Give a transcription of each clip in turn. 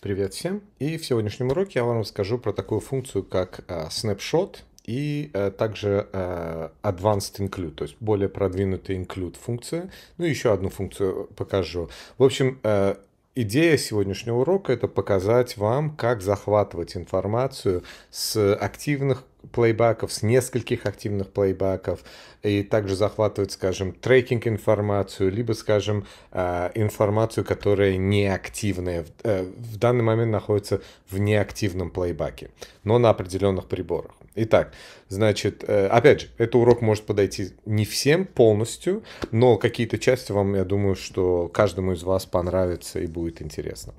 Привет всем! И в сегодняшнем уроке я вам расскажу про такую функцию, как э, snapshot и э, также э, advanced include, то есть более продвинутая include функция. Ну и еще одну функцию покажу. В общем, э, идея сегодняшнего урока — это показать вам, как захватывать информацию с активных плейбаков, с нескольких активных плейбаков, и также захватывает, скажем, трекинг информацию, либо, скажем, а, информацию, которая неактивная, э, в данный момент находится в неактивном плейбаке, но на определенных приборах. Итак, значит, э, опять же, этот урок может подойти не всем полностью, но какие-то части вам, я думаю, что каждому из вас понравится и будет интересно.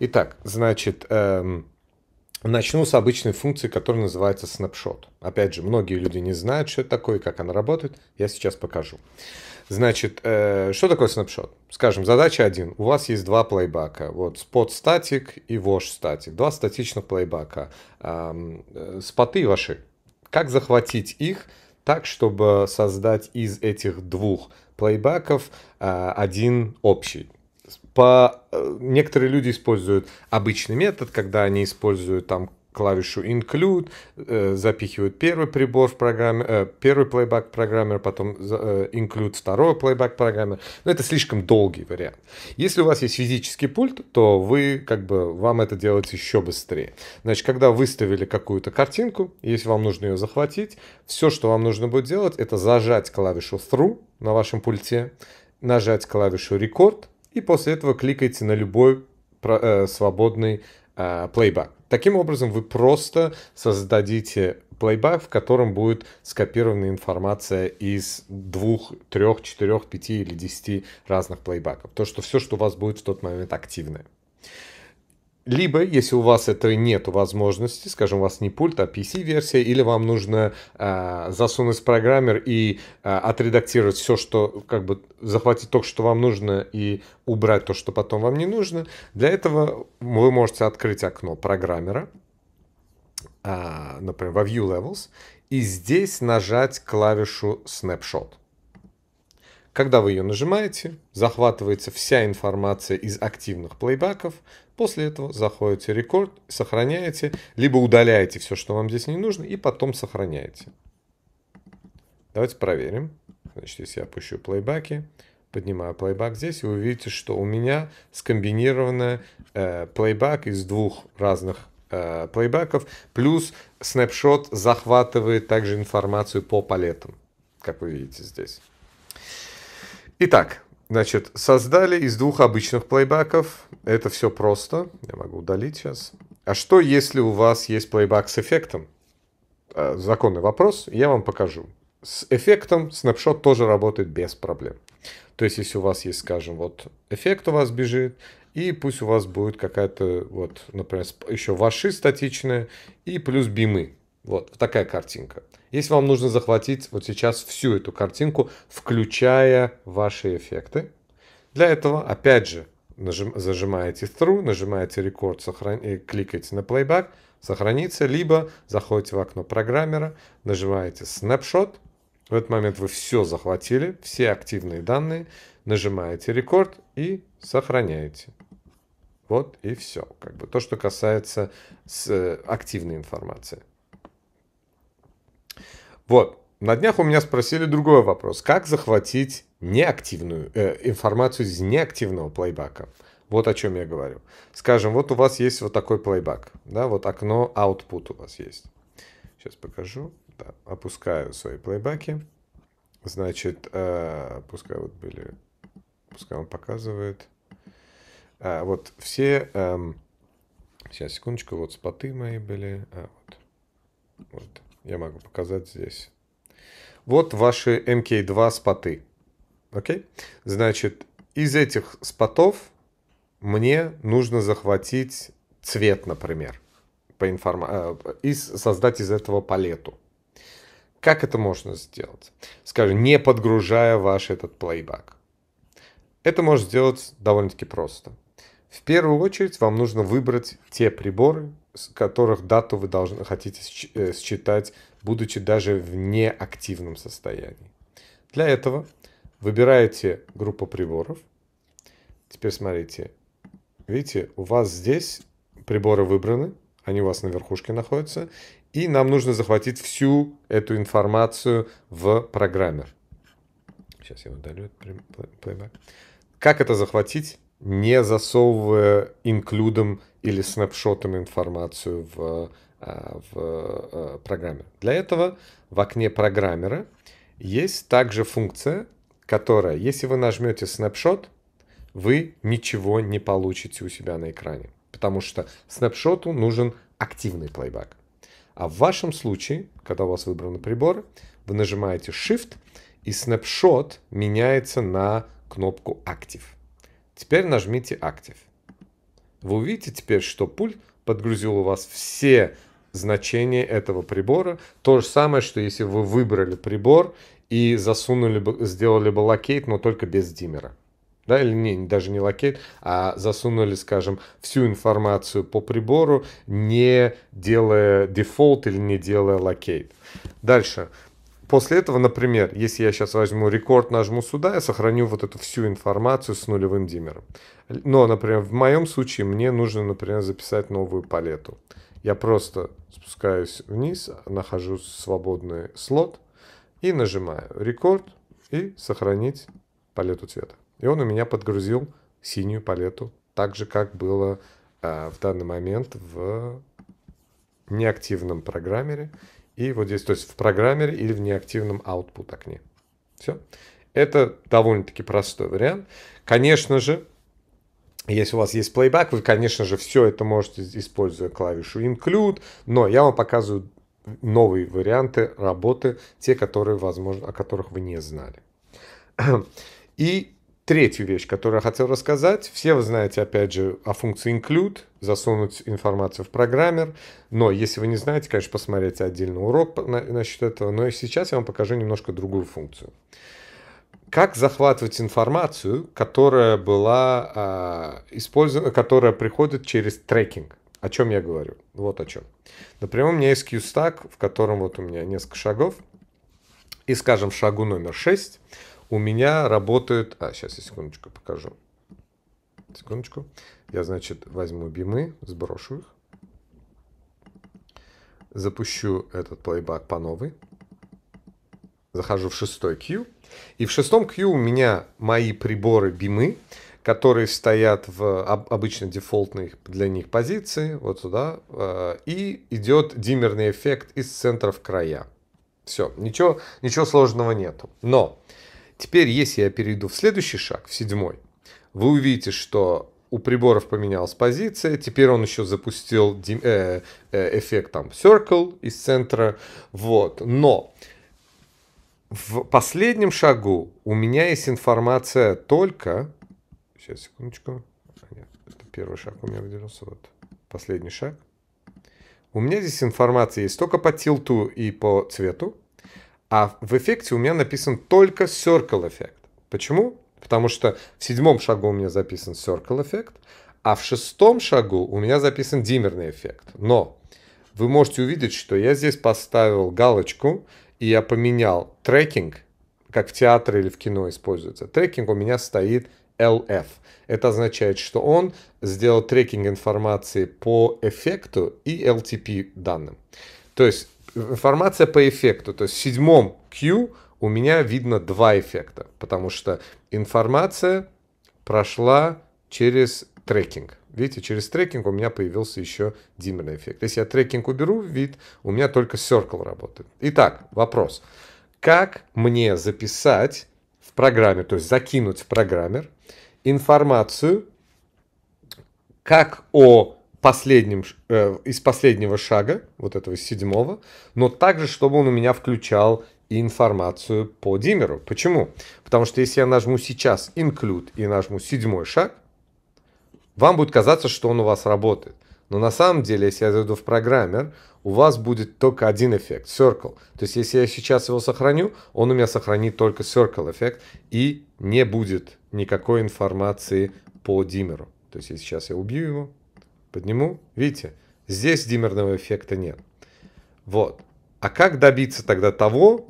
Итак, значит, эм, Начну с обычной функции, которая называется snapshot. Опять же, многие люди не знают, что это такое и как она работает. Я сейчас покажу. Значит, э, что такое снапшот? Скажем, задача 1. У вас есть два плейбака. Вот spot static и wash static. Два статичных плейбака. Э, э, споты ваши. Как захватить их так, чтобы создать из этих двух плейбаков э, один общий? по, э, некоторые люди используют обычный метод, когда они используют там клавишу include, э, запихивают первый прибор в программе, э, первый playback программер, потом э, include второй playback программер. Но это слишком долгий вариант. Если у вас есть физический пульт, то вы как бы вам это делать еще быстрее. Значит, когда выставили какую-то картинку, если вам нужно ее захватить, все, что вам нужно будет делать, это зажать клавишу through на вашем пульте, нажать клавишу record и после этого кликайте на любой э, свободный э, плейбэк. Таким образом, вы просто создадите плейбэк, в котором будет скопирована информация из двух, трех, четырех, пяти или десяти разных плейбаков. То, что все, что у вас будет в тот момент активное. Либо, если у вас этого нет возможности, скажем, у вас не пульт, а PC-версия, или вам нужно э, засунуть программер и э, отредактировать все, что как бы захватить то, что вам нужно, и убрать то, что потом вам не нужно, для этого вы можете открыть окно программера, э, например, во View Levels, и здесь нажать клавишу Snapshot. Когда вы ее нажимаете, захватывается вся информация из активных плейбаков, после этого заходите рекорд, сохраняете, либо удаляете все, что вам здесь не нужно, и потом сохраняете. Давайте проверим. Значит, если я опущу плейбаки, поднимаю плейбак здесь, и вы видите, что у меня скомбинировано э, плейбак из двух разных э, плейбаков, плюс снапшот захватывает также информацию по палетам, как вы видите здесь. Итак, значит, создали из двух обычных плейбаков. Это все просто. Я могу удалить сейчас. А что, если у вас есть плейбак с эффектом? А, законный вопрос, я вам покажу. С эффектом снапшот тоже работает без проблем. То есть, если у вас есть, скажем, вот эффект у вас бежит, и пусть у вас будет какая-то, вот, например, еще ваши статичные, и плюс бимы, вот, такая картинка. Если вам нужно захватить вот сейчас всю эту картинку, включая ваши эффекты, для этого, опять же, нажим, зажимаете through, нажимаете рекорд, сохран... кликаете на playback, сохранится, либо заходите в окно программера, нажимаете snapshot, в этот момент вы все захватили, все активные данные, нажимаете рекорд и сохраняете. Вот и все. Как бы то, что касается с, э, активной информации. Вот. На днях у меня спросили другой вопрос. Как захватить неактивную э, информацию из неактивного плейбака? Вот о чем я говорю. Скажем, вот у вас есть вот такой плейбак. Да, вот окно output у вас есть. Сейчас покажу. Да, опускаю свои плейбаки. Значит, э, пускай вот были, пускай он показывает. А, вот все, э, сейчас, секундочку, вот споты мои были. А, вот. вот я могу показать здесь. Вот ваши MK2 споты. Окей? Okay? Значит, из этих спотов мне нужно захватить цвет, например, по информа... Э, э, и создать из этого палету. Как это можно сделать? Скажем, не подгружая ваш этот плейбак. Это можно сделать довольно-таки просто. В первую очередь вам нужно выбрать те приборы, с которых дату вы должны, хотите э, считать, будучи даже в неактивном состоянии. Для этого выбираете группу приборов. Теперь смотрите, видите, у вас здесь приборы выбраны, они у вас на верхушке находятся, и нам нужно захватить всю эту информацию в программер. Сейчас я удалю этот плейбэк. Как это захватить? не засовывая инклюдом или снапшотом информацию в, а, в э, программе. Для этого в окне программера есть также функция, которая, если вы нажмете снапшот, вы ничего не получите у себя на экране, потому что снапшоту нужен активный плейбэк. А в вашем случае, когда у вас выбран прибор, вы нажимаете Shift, и снапшот меняется на кнопку Active. Теперь нажмите «Актив». Вы увидите теперь, что пульт подгрузил у вас все значения этого прибора. То же самое, что если вы выбрали прибор и засунули бы, сделали бы локейт, но только без диммера. Да, или не, даже не локейт, а засунули, скажем, всю информацию по прибору, не делая дефолт или не делая локейт. Дальше после этого, например, если я сейчас возьму рекорд, нажму сюда, я сохраню вот эту всю информацию с нулевым диммером. Но, например, в моем случае мне нужно, например, записать новую палету. Я просто спускаюсь вниз, нахожу свободный слот и нажимаю рекорд и сохранить палету цвета. И он у меня подгрузил синюю палету, так же, как было э, в данный момент в неактивном программере. И вот здесь, то есть в программере или в неактивном output окне. Все. Это довольно-таки простой вариант. Конечно же, если у вас есть playback, вы, конечно же, все это можете, используя клавишу include, но я вам показываю новые варианты работы, те, которые, возможно, о которых вы не знали. И Третью вещь, которую я хотел рассказать, все вы знаете, опять же, о функции include, засунуть информацию в программер, но если вы не знаете, конечно, посмотрите отдельный урок на, насчет этого, но и сейчас я вам покажу немножко другую функцию. Как захватывать информацию, которая была э, использована, которая приходит через трекинг? О чем я говорю? Вот о чем. Например, у меня есть Q-Stack, в котором вот у меня несколько шагов. И, скажем, шагу номер 6 у меня работают... А, сейчас я секундочку покажу. Секундочку. Я, значит, возьму бимы, сброшу их. Запущу этот плейбак по новой. Захожу в шестой Q. И в шестом Q у меня мои приборы бимы, которые стоят в обычно дефолтной для них позиции, вот сюда. Э, и идет диммерный эффект из центра в края. Все, ничего, ничего сложного нету. Но Теперь, если я перейду в следующий шаг, в седьмой, вы увидите, что у приборов поменялась позиция, теперь он еще запустил э, э, эффект там Circle из центра, вот, но в последнем шагу у меня есть информация только, сейчас, секундочку, а, Нет, это первый шаг у меня выделился, вот, последний шаг, у меня здесь информация есть только по тилту и по цвету, а в эффекте у меня написан только circle эффект. Почему? Потому что в седьмом шагу у меня записан circle эффект, а в шестом шагу у меня записан диммерный эффект. Но вы можете увидеть, что я здесь поставил галочку, и я поменял трекинг, как в театре или в кино используется. Трекинг у меня стоит LF. Это означает, что он сделал трекинг информации по эффекту и LTP данным. То есть информация по эффекту. То есть в седьмом Q у меня видно два эффекта, потому что информация прошла через трекинг. Видите, через трекинг у меня появился еще диммерный эффект. Если я трекинг уберу, вид, у меня только Circle работает. Итак, вопрос. Как мне записать в программе, то есть закинуть в программер информацию как о последним, э, из последнего шага, вот этого седьмого, но также, чтобы он у меня включал информацию по диммеру. Почему? Потому что если я нажму сейчас include и нажму седьмой шаг, вам будет казаться, что он у вас работает. Но на самом деле, если я зайду в программер, у вас будет только один эффект, circle. То есть, если я сейчас его сохраню, он у меня сохранит только circle эффект и не будет никакой информации по диммеру. То есть, если сейчас я убью его, подниму. Видите, здесь димерного эффекта нет. Вот. А как добиться тогда того,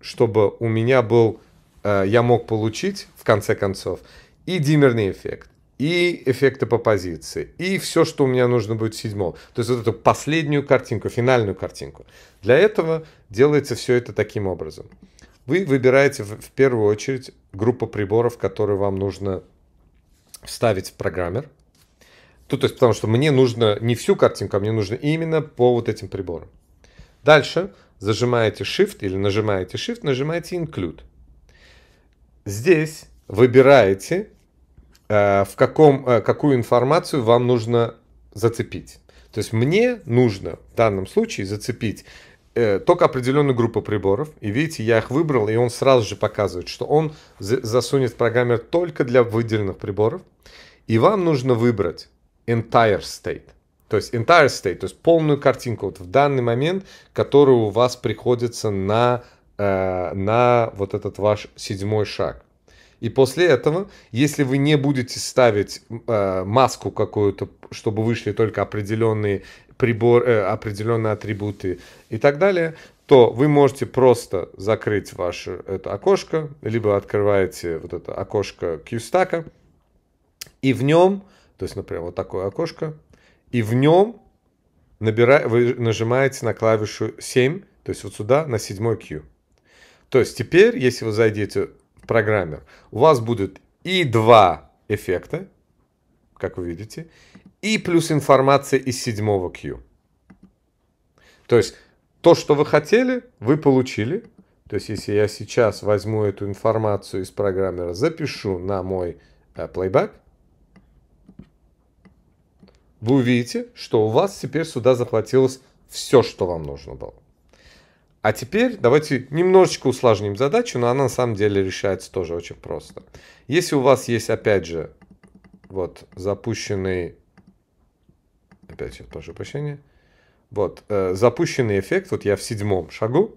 чтобы у меня был, э, я мог получить, в конце концов, и димерный эффект, и эффекты по позиции, и все, что у меня нужно будет седьмого. То есть вот эту последнюю картинку, финальную картинку. Для этого делается все это таким образом. Вы выбираете в, в первую очередь группу приборов, которые вам нужно вставить в программер – ну, то есть, потому что мне нужно не всю картинку, а мне нужно именно по вот этим приборам. Дальше зажимаете Shift или нажимаете Shift, нажимаете Include. Здесь выбираете, э, в каком, э, какую информацию вам нужно зацепить. То есть мне нужно в данном случае зацепить э, только определенную группу приборов. И видите, я их выбрал, и он сразу же показывает, что он засунет программер только для выделенных приборов. И вам нужно выбрать entire state. То есть entire state, то есть полную картинку вот в данный момент, которая у вас приходится на, э, на вот этот ваш седьмой шаг. И после этого, если вы не будете ставить э, маску какую-то, чтобы вышли только определенные прибор, э, определенные атрибуты и так далее, то вы можете просто закрыть ваше это окошко, либо открываете вот это окошко Q-стака, и в нем то есть, например, вот такое окошко, и в нем набира... вы нажимаете на клавишу 7, то есть вот сюда, на седьмой Q. То есть теперь, если вы зайдете в программер, у вас будет и два эффекта, как вы видите, и плюс информация из седьмого Q. То есть то, что вы хотели, вы получили. То есть если я сейчас возьму эту информацию из программера, запишу на мой э, playback, вы увидите, что у вас теперь сюда захватилось все, что вам нужно было. А теперь давайте немножечко усложним задачу, но она на самом деле решается тоже очень просто. Если у вас есть, опять же, вот запущенный, опять же прошу прощения, вот э, запущенный эффект, вот я в седьмом шагу,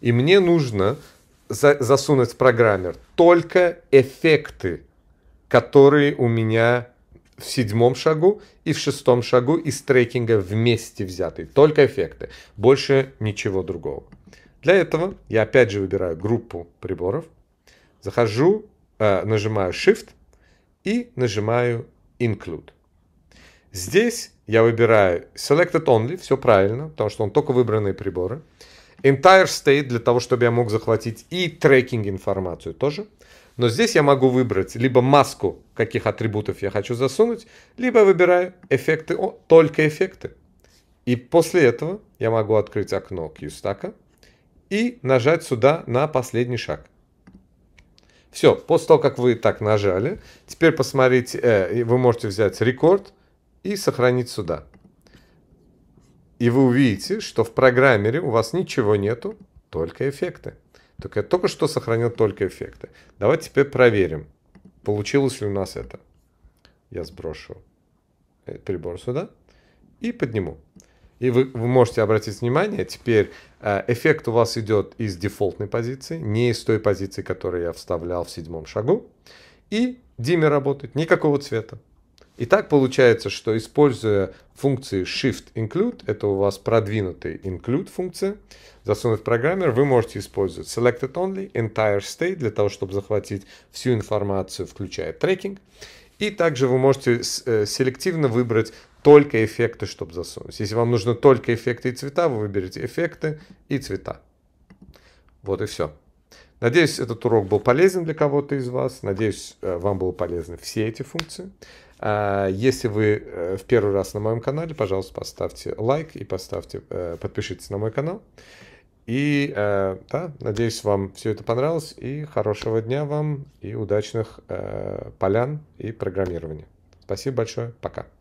и мне нужно за, засунуть в программер только эффекты, которые у меня в седьмом шагу и в шестом шагу из трекинга вместе взятый. Только эффекты. Больше ничего другого. Для этого я опять же выбираю группу приборов. Захожу, э, нажимаю Shift и нажимаю Include. Здесь я выбираю Selected Only, все правильно, потому что он только выбранные приборы. Entire State, для того, чтобы я мог захватить и трекинг информацию тоже. Но здесь я могу выбрать либо маску, каких атрибутов я хочу засунуть, либо выбираю эффекты, о, только эффекты. И после этого я могу открыть окно QStack и нажать сюда на последний шаг. Все, после того, как вы так нажали, теперь посмотрите, э, вы можете взять рекорд и сохранить сюда. И вы увидите, что в программере у вас ничего нету, только эффекты. Только я только что сохранил только эффекты. Давайте теперь проверим, получилось ли у нас это. Я сброшу э, прибор сюда и подниму. И вы, вы можете обратить внимание, теперь э, эффект у вас идет из дефолтной позиции, не из той позиции, которую я вставлял в седьмом шагу. И диммер работает никакого цвета. И так получается, что используя функции Shift Include, это у вас продвинутый Include функция, засунуть в программер, вы можете использовать Selected Only, Entire State, для того, чтобы захватить всю информацию, включая трекинг. И также вы можете э, селективно выбрать только эффекты, чтобы засунуть. Если вам нужно только эффекты и цвета, вы выберете эффекты и цвета. Вот и все. Надеюсь, этот урок был полезен для кого-то из вас. Надеюсь, э, вам было полезны все эти функции. А, если вы э, в первый раз на моем канале, пожалуйста, поставьте лайк и поставьте, э, подпишитесь на мой канал. И э, да, надеюсь, вам все это понравилось. И хорошего дня вам, и удачных полян и программирования. Спасибо большое. Пока.